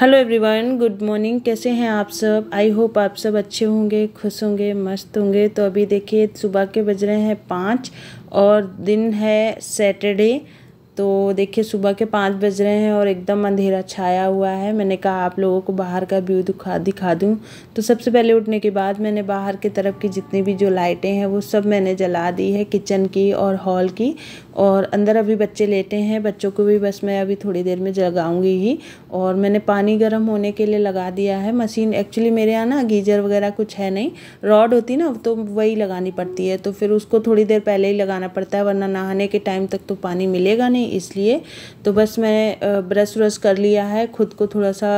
hello everyone good morning कैसे हैं आप सब आई होप आप सब अच्छे होंगे खुश होंगे मस्त होंगे तो अभी देखिए सुबह के बज रहे हैं पाँच और दिन है सैटरडे तो देखिए सुबह के पाँच बज रहे हैं और एकदम अंधेरा छाया हुआ है मैंने कहा आप लोगों को बाहर का व्यू दिखा दिखा दूँ तो सबसे पहले उठने के बाद मैंने बाहर की तरफ की जितनी भी जो लाइटें हैं वो सब मैंने जला दी है किचन की और हॉल की और अंदर अभी बच्चे लेटे हैं बच्चों को भी बस मैं अभी थोड़ी देर में जगाऊँगी ही और मैंने पानी गर्म होने के लिए लगा दिया है मशीन एक्चुअली मेरे यहाँ ना गीजर वगैरह कुछ है नहीं रॉड होती ना तो वही लगानी पड़ती है तो फिर उसको थोड़ी देर पहले ही लगाना पड़ता है वरना नहाने के टाइम तक तो पानी मिलेगा नहीं इसलिए तो बस मैं ब्रश व्रश कर लिया है खुद को थोड़ा सा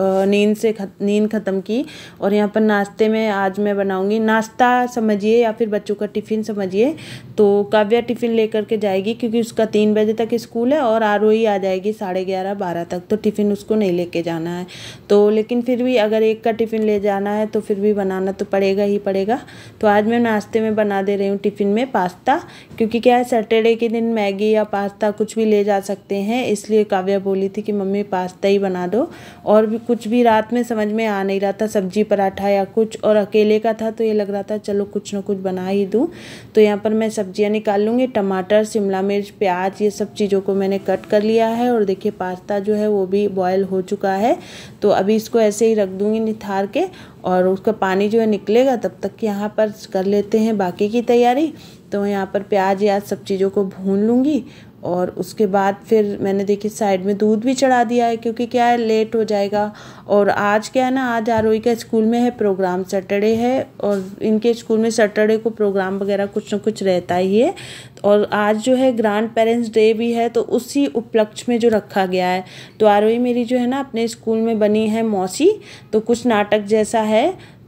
नींद से खत, नींद ख़त्म की और यहाँ पर नाश्ते में आज मैं बनाऊँगी नाश्ता समझिए या फिर बच्चों का टिफ़िन समझिए तो काव्या टिफ़िन लेकर के जाएगी क्योंकि उसका तीन बजे तक स्कूल है और आर आ जाएगी साढ़े ग्यारह बारह तक तो टिफ़िन उसको नहीं लेके जाना है तो लेकिन फिर भी अगर एक का टिफ़िन ले जाना है तो फिर भी बनाना तो पड़ेगा ही पड़ेगा तो आज मैं नाश्ते में बना दे रही हूँ टिफ़िन में पास्ता क्योंकि क्या है सैटरडे के दिन मैगी या पास्ता कुछ भी ले जा सकते हैं इसलिए काव्या बोली थी कि मम्मी पास्ता ही बना दो और भी कुछ भी रात में समझ में आ नहीं रहा था सब्जी पराठा या कुछ और अकेले का था तो ये लग रहा था चलो कुछ ना कुछ बना ही दूँ तो यहाँ पर मैं सब्जियाँ निकाल लूँगी टमाटर शिमला मिर्च प्याज ये सब चीज़ों को मैंने कट कर लिया है और देखिए पास्ता जो है वो भी बॉयल हो चुका है तो अभी इसको ऐसे ही रख दूँगी निथार के और उसका पानी जो है निकलेगा तब तक यहाँ पर कर लेते हैं बाकी की तैयारी तो यहाँ पर प्याज याज सब चीज़ों को भून लूँगी और उसके बाद फिर मैंने देखी साइड में दूध भी चढ़ा दिया है क्योंकि क्या है लेट हो जाएगा और आज क्या है ना आज आरोही का स्कूल में है प्रोग्राम सैटरडे है और इनके स्कूल में सैटरडे को प्रोग्राम वगैरह कुछ ना कुछ रहता ही है और आज जो है ग्रैंड पेरेंट्स डे भी है तो उसी उपलक्ष्य में जो रखा गया है तो आरोही मेरी जो है ना अपने स्कूल में बनी है मौसी तो कुछ नाटक जैसा है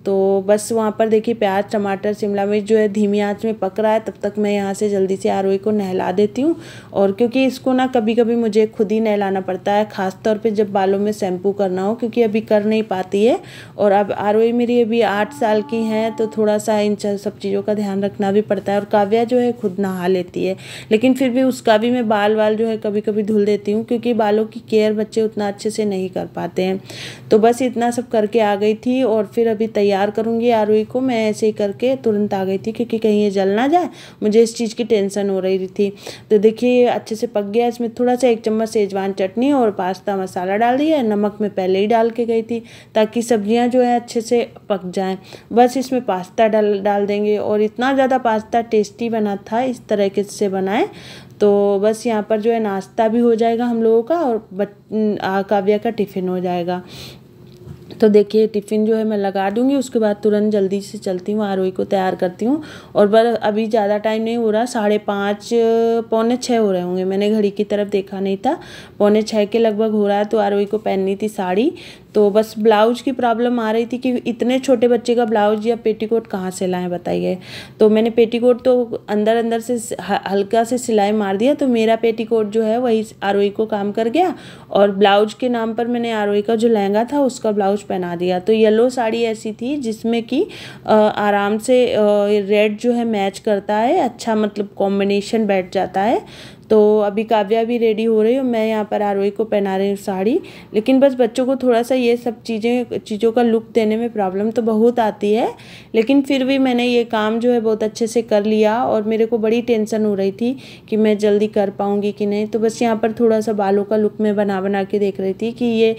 तो बस वहाँ पर देखिए प्याज टमाटर शिमला मिर्च जो है धीमी आंच में पक रहा है तब तक मैं यहाँ से जल्दी से आरोई को नहला देती हूँ और क्योंकि इसको ना कभी कभी मुझे खुद ही नहलाना पड़ता है ख़ासतौर पर पे जब बालों में शैम्पू करना हो क्योंकि अभी कर नहीं पाती है और अब आरोई मेरी अभी आठ साल की हैं तो थोड़ा सा इन सब चीज़ों का ध्यान रखना भी पड़ता है और काव्या जो है खुद नहा लेती है लेकिन फिर भी उसका भी मैं बाल वाल जो है कभी कभी धुल देती हूँ क्योंकि बालों की केयर बच्चे उतना अच्छे से नहीं कर पाते हैं तो बस इतना सब करके आ गई थी और फिर अभी तैयार तैयार करूँगी आरोही को मैं ऐसे ही करके तुरंत आ गई थी क्योंकि कहीं ये जल ना जाए मुझे इस चीज़ की टेंशन हो रही थी तो देखिए अच्छे से पक गया इसमें थोड़ा सा एक चम्मच सेजवान चटनी और पास्ता मसाला डाल दिया नमक में पहले ही डाल के गई थी ताकि सब्जियाँ जो है अच्छे से पक जाएँ बस इसमें पास्ता डाल डाल देंगे और इतना ज़्यादा पास्ता टेस्टी बना था इस तरह से बनाए तो बस यहाँ पर जो है नाश्ता भी हो जाएगा हम लोगों का और काव्या का टिफ़िन हो जाएगा तो देखिए टिफ़िन जो है मैं लगा दूँगी उसके बाद तुरंत जल्दी से चलती हूँ आरोही को तैयार करती हूँ और बस अभी ज़्यादा टाइम नहीं हो रहा साढ़े पाँच पौने छः हो रहे होंगे मैंने घड़ी की तरफ देखा नहीं था पौने छः के लगभग हो रहा है तो आरोही को पहननी थी साड़ी तो बस ब्लाउज की प्रॉब्लम आ रही थी कि इतने छोटे बच्चे का ब्लाउज या पेटीकोट कहाँ से लाएं बताइए तो मैंने पेटीकोट तो अंदर अंदर से हल्का से सिलाई मार दिया तो मेरा पेटीकोट जो है वही आर को काम कर गया और ब्लाउज के नाम पर मैंने आर का जो लहंगा था उसका ब्लाउज पहना दिया तो येलो साड़ी ऐसी थी जिसमें कि आराम से रेड जो है मैच करता है अच्छा मतलब कॉम्बिनेशन बैठ जाता है तो अभी काव्या भी रेडी हो रही और मैं यहाँ पर आरोही को पहना रही हूँ साड़ी लेकिन बस बच्चों को थोड़ा सा ये सब चीज़ें चीज़ों का लुक देने में प्रॉब्लम तो बहुत आती है लेकिन फिर भी मैंने ये काम जो है बहुत अच्छे से कर लिया और मेरे को बड़ी टेंशन हो रही थी कि मैं जल्दी कर पाऊँगी कि नहीं तो बस यहाँ पर थोड़ा सा बालों का लुक मैं बना बना के देख रही थी कि ये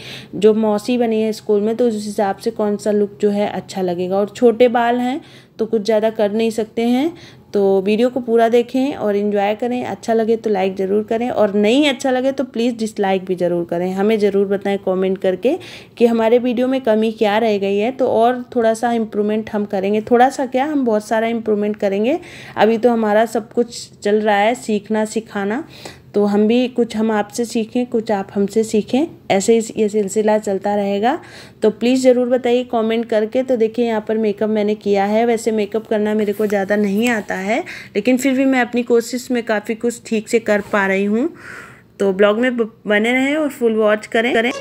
जो मौसी बनी है स्कूल में तो उस हिसाब से कौन सा लुक जो है अच्छा लगेगा और छोटे बाल हैं तो कुछ ज़्यादा कर नहीं सकते हैं तो वीडियो को पूरा देखें और इन्जॉय करें अच्छा लगे तो लाइक ज़रूर करें और नहीं अच्छा लगे तो प्लीज़ डिसलाइक भी ज़रूर करें हमें ज़रूर बताएं कमेंट करके कि हमारे वीडियो में कमी क्या रह गई है तो और थोड़ा सा इम्प्रूवमेंट हम करेंगे थोड़ा सा क्या हम बहुत सारा इम्प्रूवमेंट करेंगे अभी तो हमारा सब कुछ चल रहा है सीखना सिखाना तो हम भी कुछ हम आपसे सीखें कुछ आप हमसे सीखें ऐसे ही ये सिलसिला चलता रहेगा तो प्लीज़ ज़रूर बताइए कमेंट करके तो देखिए यहाँ पर मेकअप मैंने किया है वैसे मेकअप करना मेरे को ज़्यादा नहीं आता है लेकिन फिर भी मैं अपनी कोशिश में काफ़ी कुछ ठीक से कर पा रही हूँ तो ब्लॉग में बने रहें और फुल वॉच करें करें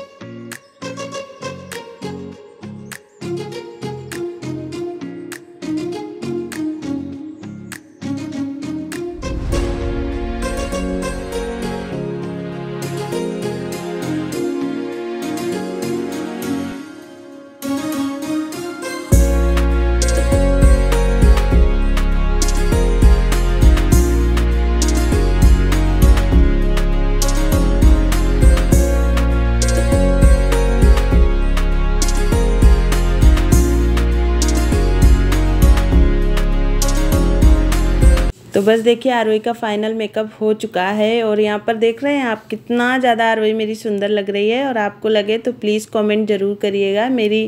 बस देखिए आरवी का फाइनल मेकअप हो चुका है और यहाँ पर देख रहे हैं आप कितना ज़्यादा आरवी मेरी सुंदर लग रही है और आपको लगे तो प्लीज़ कमेंट ज़रूर करिएगा मेरी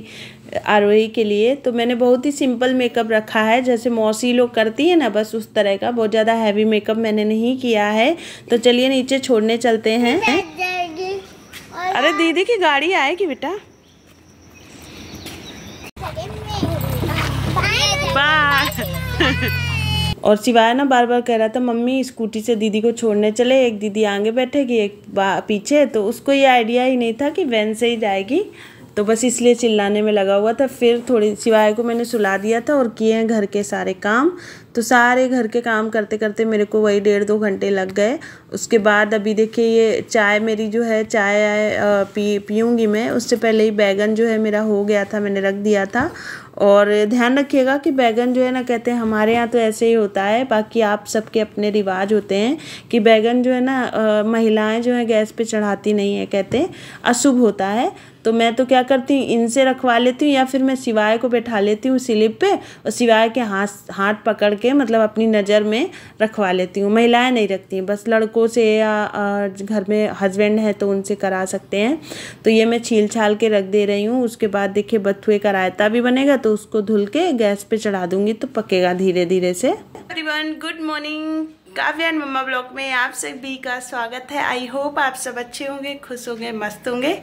आरोही के लिए तो मैंने बहुत ही सिंपल मेकअप रखा है जैसे मौसी लोग करती है ना बस उस तरह का बहुत ज़्यादा हैवी मेकअप मैंने नहीं किया है तो चलिए नीचे छोड़ने चलते हैं अरे दीदी की गाड़ी आएगी बेटा बाय और सिवाय ना बार बार कह रहा था मम्मी स्कूटी से दीदी को छोड़ने चले एक दीदी आगे बैठेगी एक पीछे तो उसको ये आइडिया ही नहीं था कि वैन से ही जाएगी तो बस इसलिए चिल्लाने में लगा हुआ था फिर थोड़ी सिवाय को मैंने सुला दिया था और किए हैं घर के सारे काम तो सारे घर के काम करते करते मेरे को वही डेढ़ दो घंटे लग गए उसके बाद अभी देखिए ये चाय मेरी जो है चाय आए पी पीऊँगी मैं उससे पहले ही बैगन जो है मेरा हो गया था मैंने रख दिया था और ध्यान रखिएगा कि बैगन जो है ना कहते हैं हमारे यहाँ तो ऐसे ही होता है बाकी आप सबके अपने रिवाज होते हैं कि बैगन जो है ना महिलाएं जो है गैस पे चढ़ाती नहीं है कहते अशुभ होता है तो मैं तो क्या करती हूँ इनसे रखवा लेती हूँ या फिर मैं सिवाय को बैठा लेती हूँ स्लिप पे और सिवाय के हाथ हाथ पकड़ के मतलब अपनी नज़र में रखवा लेती हूँ महिलाएं नहीं रखती हैं बस लड़कों से या घर में हस्बैंड है तो उनसे करा सकते हैं तो ये मैं छील छाल के रख दे रही हूँ उसके बाद देखिए बथुए का रायता भी बनेगा तो उसको धुल के गैस पर चढ़ा दूँगी तो पकेगा धीरे धीरे से good morning Kavyan mumma blog में आप सभी का स्वागत है आई होप आप सब अच्छे होंगे खुश होंगे मस्त होंगे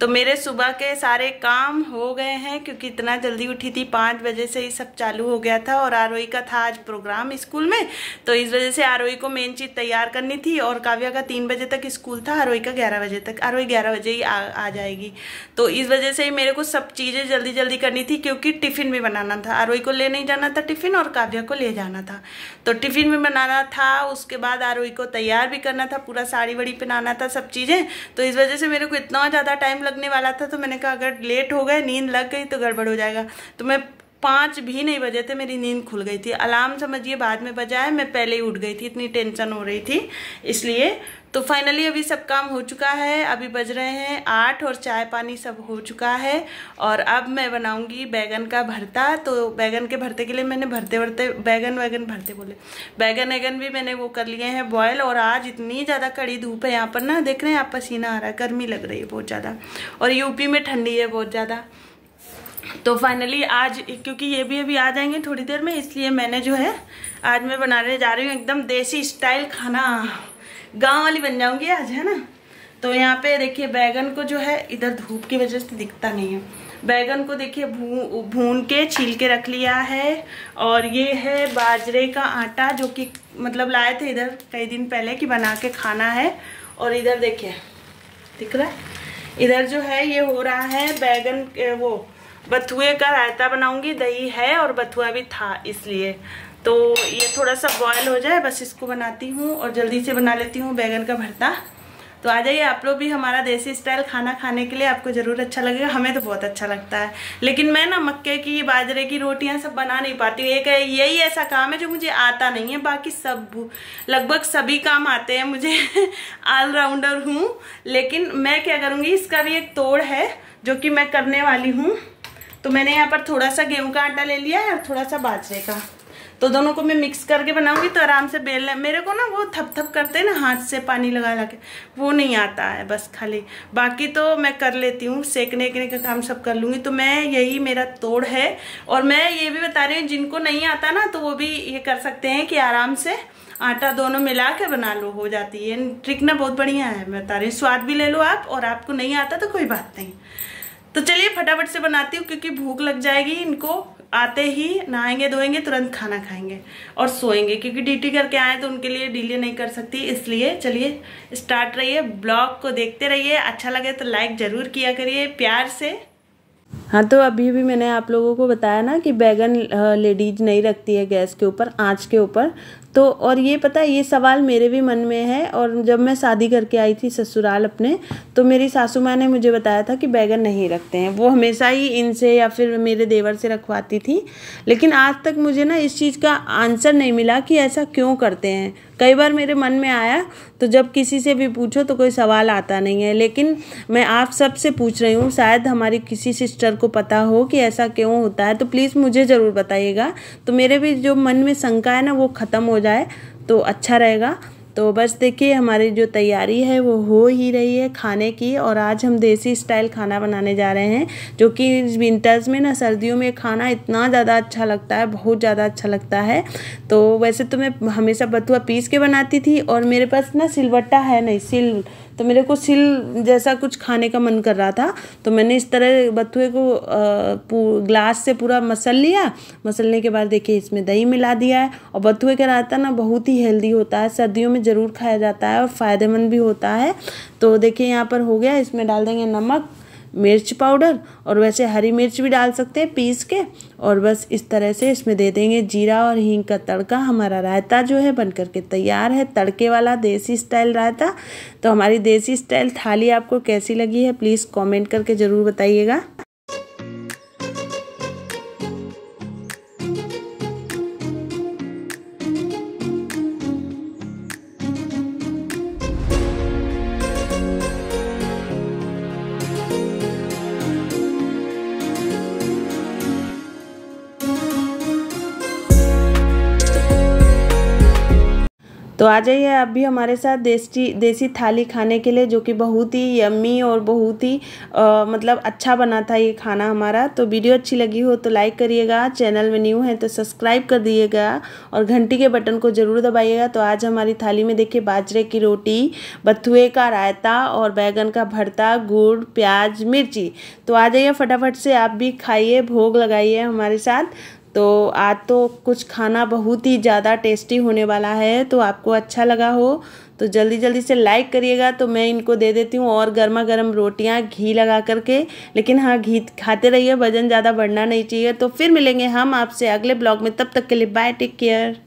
तो मेरे सुबह के सारे काम हो गए हैं क्योंकि इतना जल्दी उठी थी पाँच बजे से ही सब चालू हो गया था और आरोही का था आज प्रोग्राम स्कूल में तो इस वजह से आरोही को मेन चीज़ तैयार करनी थी और काव्या का तीन बजे तक स्कूल था आरोही का ग्यारह बजे तक आरोही ग्यारह बजे ही आ, आ जाएगी तो इस वजह से ही मेरे को सब चीज़ें जल्दी जल्दी करनी थी क्योंकि टिफ़िन भी बनाना था आरोही को ले नहीं जाना था टिफ़िन और काव्या को ले जाना था तो टिफ़िन भी बनाना था था उसके बाद आरोही को तैयार भी करना था पूरा साड़ी वड़ी पहनाना था सब चीज़ें तो इस वजह से मेरे को इतना ज़्यादा टाइम लगने वाला था तो मैंने कहा अगर लेट हो गए नींद लग गई तो गड़बड़ हो जाएगा तो मैं पाँच भी नहीं बजे थे मेरी नींद खुल गई थी अलार्म समझिए बाद में बजा है मैं पहले ही उठ गई थी इतनी टेंशन हो रही थी इसलिए तो फाइनली अभी सब काम हो चुका है अभी बज रहे हैं आठ और चाय पानी सब हो चुका है और अब मैं बनाऊंगी बैगन का भरता तो बैगन के भरते के लिए मैंने भरते भरते बैगन वैगन भरते बोले बैगन वैगन भी मैंने वो कर लिए हैं बॉयल और आज इतनी ज़्यादा कड़ी धूप है यहाँ पर ना देख रहे हैं आप पसीना आ रहा है गर्मी लग रही है बहुत ज़्यादा और यूपी में ठंडी है बहुत ज़्यादा तो फाइनली आज क्योंकि ये भी अभी आ जाएंगे थोड़ी देर में इसलिए मैंने जो है आज मैं बनाने जा रही हूँ एकदम देसी स्टाइल खाना गांव वाली बन जाऊंगी आज है ना तो यहाँ पे देखिए बैगन को जो है इधर धूप की वजह से दिखता नहीं है बैगन को देखिए भून भून के छील के रख लिया है और ये है बाजरे का आटा जो कि मतलब लाए थे इधर कई दिन पहले कि बना के खाना है और इधर देखिए दिख रहा है इधर जो है ये हो रहा है बैगन वो बथुए का रायता बनाऊंगी दही है और बथुआ भी था इसलिए तो ये थोड़ा सा बॉयल हो जाए बस इसको बनाती हूँ और जल्दी से बना लेती हूँ बैगन का भरता तो आ जाइए आप लोग भी हमारा देसी स्टाइल खाना खाने के लिए आपको ज़रूर अच्छा लगेगा हमें तो बहुत अच्छा लगता है लेकिन मैं ना मक्के की बाजरे की रोटियां सब बना नहीं पाती हूँ एक यही ऐसा काम है जो मुझे आता नहीं है बाकी सब लगभग सभी काम आते हैं मुझे ऑलराउंडर हूँ लेकिन मैं क्या करूँगी इसका भी एक तोड़ है जो कि मैं करने वाली हूँ तो मैंने यहाँ पर थोड़ा सा गेहूं का आटा ले लिया है और थोड़ा सा बाजरे का तो दोनों को मैं मिक्स करके बनाऊंगी तो आराम से बेल मेरे को ना वो थप थप करते हैं ना हाथ से पानी लगा लगा के वो नहीं आता है बस खाली बाकी तो मैं कर लेती हूँ सेकने के का काम सब कर लूँगी तो मैं यही मेरा तोड़ है और मैं ये भी बता रही हूँ जिनको नहीं आता ना तो वो भी ये कर सकते हैं कि आराम से आटा दोनों मिला के बना लो हो जाती है ट्रिक ना बहुत बढ़िया है मैं बता रही हूँ स्वाद भी ले लो आप और आपको नहीं आता तो कोई बात नहीं तो चलिए फटाफट से बनाती हूँ क्योंकि भूख लग जाएगी इनको आते ही नहाएंगे धोएंगे तुरंत खाना खाएंगे और सोएंगे क्योंकि ड्यूटी करके आए तो उनके लिए डिले नहीं कर सकती इसलिए चलिए स्टार्ट रहिए ब्लॉग को देखते रहिए अच्छा लगे तो लाइक ज़रूर किया करिए प्यार से हाँ तो अभी भी मैंने आप लोगों को बताया ना कि बैगन लेडीज नहीं रखती है गैस के ऊपर आँच के ऊपर तो और ये पता है ये सवाल मेरे भी मन में है और जब मैं शादी करके आई थी ससुराल अपने तो मेरी सासू माँ ने मुझे बताया था कि बैगन नहीं रखते हैं वो हमेशा ही इनसे या फिर मेरे देवर से रखवाती थी लेकिन आज तक मुझे ना इस चीज़ का आंसर नहीं मिला कि ऐसा क्यों करते हैं कई बार मेरे मन में आया तो जब किसी से भी पूछो तो कोई सवाल आता नहीं है लेकिन मैं आप सब से पूछ रही हूँ शायद हमारी किसी सिस्टर को पता हो कि ऐसा क्यों होता है तो प्लीज़ मुझे ज़रूर बताइएगा तो मेरे भी जो मन में शंका है ना वो ख़त्म हो जाए तो अच्छा रहेगा तो बस देखिए हमारी जो तैयारी है वो हो ही रही है खाने की और आज हम देसी स्टाइल खाना बनाने जा रहे हैं जो कि विंटर्स में ना सर्दियों में खाना इतना ज़्यादा अच्छा लगता है बहुत ज़्यादा अच्छा लगता है तो वैसे तो मैं हमेशा बथुआ पीस के बनाती थी और मेरे पास ना सिलवट्टा है नहीं सिल तो मेरे को सिल जैसा कुछ खाने का मन कर रहा था तो मैंने इस तरह बथुए को ग्लास से पूरा मसल लिया मसलने के बाद देखिए इसमें दही मिला दिया है और बथुए का रायता ना बहुत ही हेल्दी होता है सर्दियों में ज़रूर खाया जाता है और फ़ायदेमंद भी होता है तो देखिए यहाँ पर हो गया इसमें डाल देंगे नमक मिर्च पाउडर और वैसे हरी मिर्च भी डाल सकते हैं पीस के और बस इस तरह से इसमें दे देंगे जीरा और हींग का तड़का हमारा रायता जो है बन करके तैयार है तड़के वाला देसी स्टाइल रायता तो हमारी देसी स्टाइल थाली आपको कैसी लगी है प्लीज़ कॉमेंट करके ज़रूर बताइएगा तो आ जाइए आप भी हमारे साथ देसी देसी थाली खाने के लिए जो कि बहुत ही यम्मी और बहुत ही आ, मतलब अच्छा बना था ये खाना हमारा तो वीडियो अच्छी लगी हो तो लाइक करिएगा चैनल में न्यू है तो सब्सक्राइब कर दिएगा और घंटी के बटन को ज़रूर दबाइएगा तो आज हमारी थाली में देखिए बाजरे की रोटी बथुए का रायता और बैगन का भरता गुड़ प्याज मिर्ची तो आ जाइए फटाफट से आप भी खाइए भोग लगाइए हमारे साथ तो आज तो कुछ खाना बहुत ही ज़्यादा टेस्टी होने वाला है तो आपको अच्छा लगा हो तो जल्दी जल्दी से लाइक करिएगा तो मैं इनको दे देती हूँ और गर्मा गर्म रोटियाँ घी लगा करके लेकिन हाँ घी खाते रहिए वज़न ज़्यादा बढ़ना नहीं चाहिए तो फिर मिलेंगे हम आपसे अगले ब्लॉग में तब तक के लिए बाय टेक केयर